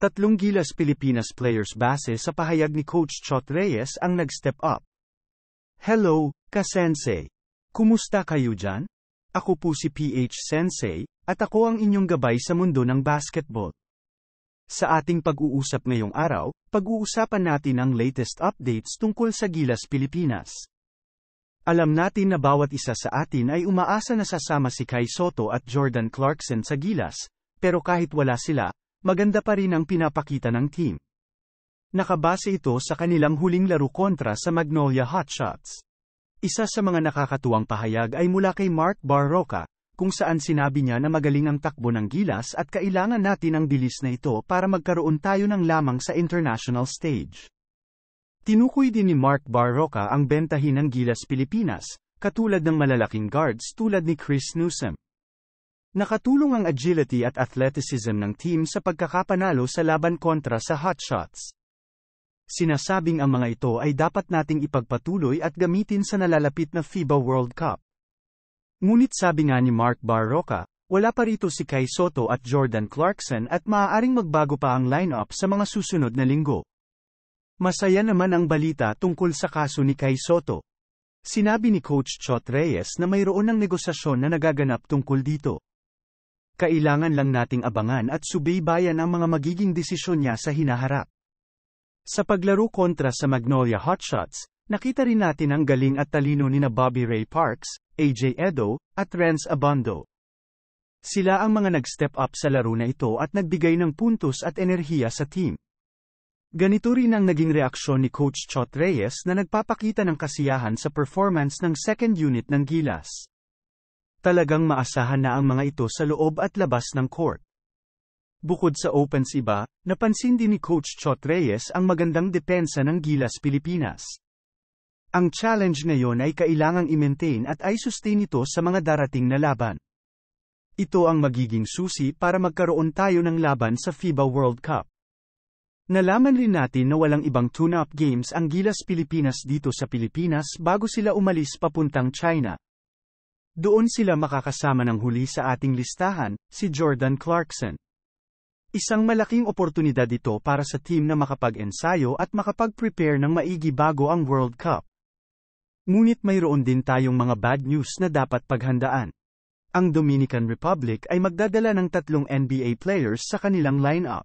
Tatlong Gilas Pilipinas players base sa pahayag ni Coach Chot Reyes ang nag-step up. Hello, ka-sensei. Kumusta kayo dyan? Ako po si PH Sensei, at ako ang inyong gabay sa mundo ng basketball. Sa ating pag-uusap ngayong araw, pag-uusapan natin ang latest updates tungkol sa Gilas Pilipinas. Alam natin na bawat isa sa atin ay umaasa na sasama si Kai Soto at Jordan Clarkson sa Gilas, pero kahit wala sila, maganda pa rin ang pinapakita ng team. Nakabase ito sa kanilang huling laro kontra sa Magnolia Hotshots. Isa sa mga nakakatuwang pahayag ay mula kay Mark Barroca, kung saan sinabi niya na magaling ang takbo ng gilas at kailangan natin ang bilis na ito para magkaroon tayo ng lamang sa international stage. Tinukoy din ni Mark Barroca ang bentahin ng Gilas Pilipinas, katulad ng malalaking guards tulad ni Chris Newsom. Nakatulong ang agility at athleticism ng team sa pagkakapanalo sa laban kontra sa hotshots. Sinasabing ang mga ito ay dapat nating ipagpatuloy at gamitin sa nalalapit na FIBA World Cup. Ngunit sabi nga ni Mark Barroca, wala pa rito si Kai Soto at Jordan Clarkson at maaaring magbago pa ang lineup sa mga susunod na linggo. Masaya naman ang balita tungkol sa kaso ni Kai Soto. Sinabi ni Coach Chot Reyes na mayroon ng negosasyon na nagaganap tungkol dito. Kailangan lang nating abangan at subaybayan ang mga magiging desisyon niya sa hinaharap. Sa paglaro kontra sa Magnolia Hotshots, nakita rin natin ang galing at talino ni na Bobby Ray Parks, AJ Edo, at Renz Abando. Sila ang mga nag-step up sa laro na ito at nagbigay ng puntos at enerhiya sa team. Ganito rin ang naging reaksyon ni Coach Chot Reyes na nagpapakita ng kasiyahan sa performance ng second unit ng Gilas talagang maasahan na ang mga ito sa loob at labas ng court. Bukod sa opens iba, napansin din ni Coach Chot Reyes ang magandang depensa ng Gilas Pilipinas. Ang challenge ngayon ay kailangang i-maintain at ay sustain ito sa mga darating na laban. Ito ang magiging susi para magkaroon tayo ng laban sa FIBA World Cup. Nalaman rin natin na walang ibang tune-up games ang Gilas Pilipinas dito sa Pilipinas bago sila umalis papuntang China. Doon sila makakasama ng huli sa ating listahan, si Jordan Clarkson. Isang malaking oportunidad ito para sa team na makapag-ensayo at makapag-prepare ng maigi bago ang World Cup. Ngunit mayroon din tayong mga bad news na dapat paghandaan. Ang Dominican Republic ay magdadala ng tatlong NBA players sa kanilang lineup.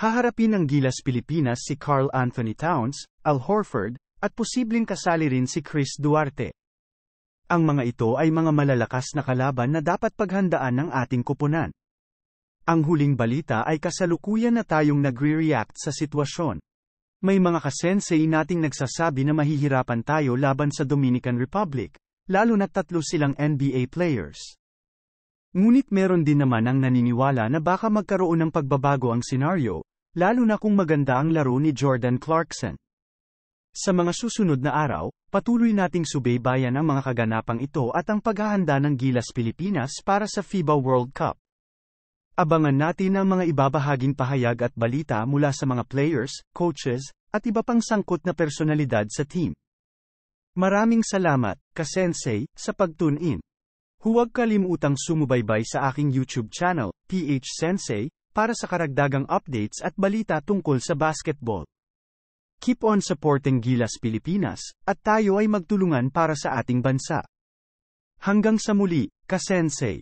Haharapin ng Gilas Pilipinas si Carl Anthony Towns, Al Horford, at posibleng kasali rin si Chris Duarte. Ang mga ito ay mga malalakas na kalaban na dapat paghandaan ng ating kupunan. Ang huling balita ay kasalukuyan na tayong nagre-react sa sitwasyon. May mga kasensei nating nagsasabi na mahihirapan tayo laban sa Dominican Republic, lalo na tatlo silang NBA players. Ngunit meron din naman ang naniniwala na baka magkaroon ng pagbabago ang senaryo, lalo na kung maganda ang laro ni Jordan Clarkson. Sa mga susunod na araw, patuloy nating subaybayan ang mga kaganapang ito at ang paghahanda ng Gilas Pilipinas para sa FIBA World Cup. Abangan natin ang mga ibabahaging pahayag at balita mula sa mga players, coaches, at iba pang sangkot na personalidad sa team. Maraming salamat, Kasensei, sa pag-tune in Huwag kalimutang sumubaybay sa aking YouTube channel, PH Sensei, para sa karagdagang updates at balita tungkol sa basketball. Keep on supporting Gilas Pilipinas, at tayo ay magtulungan para sa ating bansa. Hanggang sa muli, Kasensei!